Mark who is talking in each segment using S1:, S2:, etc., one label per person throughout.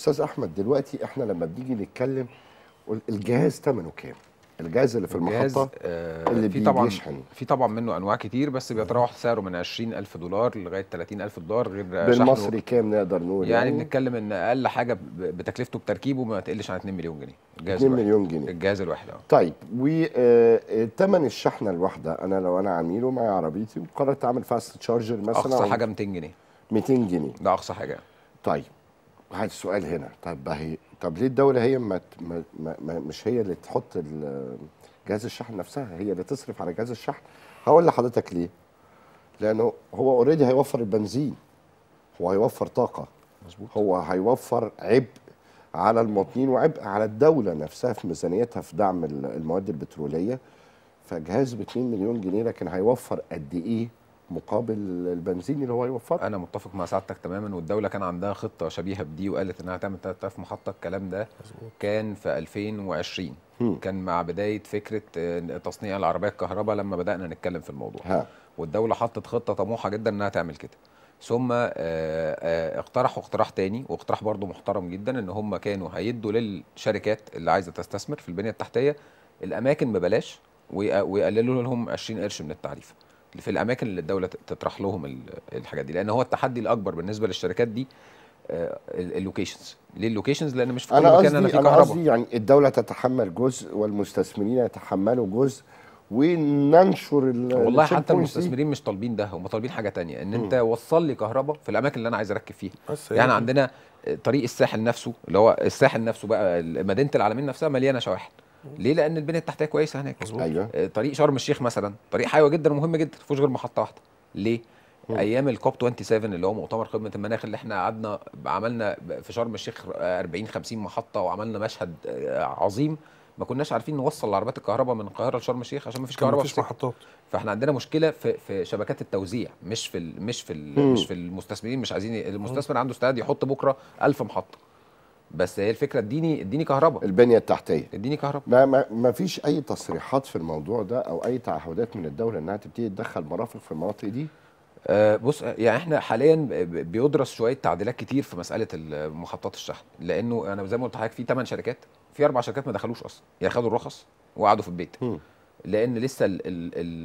S1: استاذ احمد دلوقتي احنا لما بنيجي نتكلم الجهاز ثمنه كام؟ الجهاز اللي في المحطه آه اللي في طبعا بيشحن
S2: في طبعا منه انواع كتير بس بيتراوح سعره من 20000 دولار لغايه 30000 دولار غير بالمصري
S1: كام نقدر نقول يعني, يعني
S2: بنتكلم ان اقل حاجه بتكلفته بتركيبه ما تقلش عن 2 مليون جنيه الجهاز 2 مليون جنيه الجهاز الواحد اه
S1: طيب وثمن آه، الشحنه الواحده انا لو انا عميله معايا عربيتي وقررت اعمل فاست تشارجر مثلا اقصى حاجه 200 جنيه 200 جنيه ده اقصى حاجه طيب هاي السؤال هنا طب هي طب ليه الدوله هي ما, ما, ما مش هي اللي تحط جهاز الشحن نفسها هي اللي تصرف على جهاز الشحن هقول لحضرتك ليه لانه هو اوريدي هيوفر البنزين هو هيوفر طاقه مزبوط. هو هيوفر عبء على المواطنين وعبء على الدوله نفسها في ميزانيتها في دعم المواد البتروليه فجهاز ب 2 مليون جنيه لكن هيوفر قد ايه مقابل البنزين اللي هو يوفره انا متفق
S2: مع سعادتك تماما والدوله كان عندها خطه شبيهه بدي وقالت انها تعمل 3000 محطه الكلام ده مزبوط. كان في 2020 هم. كان مع بدايه فكره آه، تصنيع العربيه الكهرباء لما بدانا نتكلم في الموضوع ها. والدوله حطت خطه طموحه جدا انها تعمل كده ثم آه، آه، اقترحوا اقتراح تاني واقتراح برضه محترم جدا ان هم كانوا هيدوا للشركات اللي عايزه تستثمر في البنيه التحتيه الاماكن ببلاش ويقللوا لهم 20 قرش من التعريف في الاماكن اللي الدوله تطرح لهم الحاجات دي لان هو التحدي الاكبر بالنسبه للشركات دي آه، اللوكيشنز ليه اللوكيشنز لان مش في كل مكان انا في كهرباء انا قصدي
S1: يعني الدوله تتحمل جزء والمستثمرين يتحملوا جزء وننشر والله حتى المستثمرين
S2: مش طالبين ده هم طالبين حاجه تانية ان انت وصل لي كهرباء في الاماكن اللي انا عايز اركب فيها يعني عندنا طريق الساحل نفسه اللي هو الساحل نفسه بقى مدينه العالمين نفسها مليانه شواحن ليه لان البنيه التحتيه كويسه هناك مظبوط آه، أيوة. طريق شرم الشيخ مثلا طريق حيوي جدا ومهم جدا ما فيهوش غير محطه واحده ليه ايام الكوب 27 اللي هو مؤتمر خدمه المناخ اللي احنا قعدنا عملنا في شرم الشيخ 40 آه، 50 محطه وعملنا مشهد آه، عظيم ما كناش عارفين نوصل عربيات الكهرباء من القاهره لشرم الشيخ عشان ما فيش كهرباء مفيش محطات فاحنا عندنا مشكله في في شبكات التوزيع مش في ال مش في ال مش في المستثمرين مش عايزين المستثمر عنده استعداد يحط بكره 1000 محطه
S1: بس هي الفكره اديني اديني كهرباء البنيه التحتيه اديني كهرباء ما, ما ما فيش اي تصريحات في الموضوع ده او اي تعهدات من الدوله انها تبتدي تدخل مرافق في المناطق دي أه بص يعني احنا حاليا بيدرس شويه تعديلات كتير في مساله محطات
S2: الشحن لانه انا زي ما قلت لحضرتك في 8 شركات في اربع شركات ما دخلوش اصلا يعني خدوا الرخص وقعدوا في البيت م. لان لسه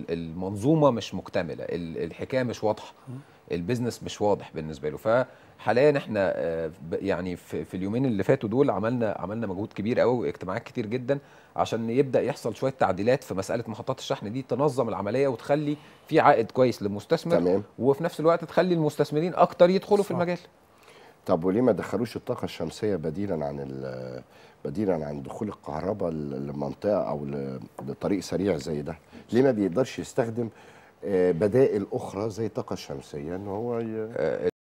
S2: المنظومه مش مكتمله الحكايه مش واضحه البيزنس مش واضح بالنسبه له فحاليا احنا آه، يعني في اليومين اللي فاتوا دول عملنا عملنا مجهود كبير قوي واجتماعات كتير جدا عشان يبدا يحصل شويه تعديلات في مساله محطات الشحن دي تنظم العمليه وتخلي في عائد كويس للمستثمر تمام.
S1: وفي نفس الوقت تخلي المستثمرين اكتر يدخلوا صح. في المجال طب وليه ما دخلوش الطاقه الشمسيه بديلا عن بديلا عن دخول الكهرباء لمنطقه او لطريق سريع زي ده ليه ما بيقدرش يستخدم آه، بدائل اخرى زي الطاقه الشمسيه ان هو ي... آه،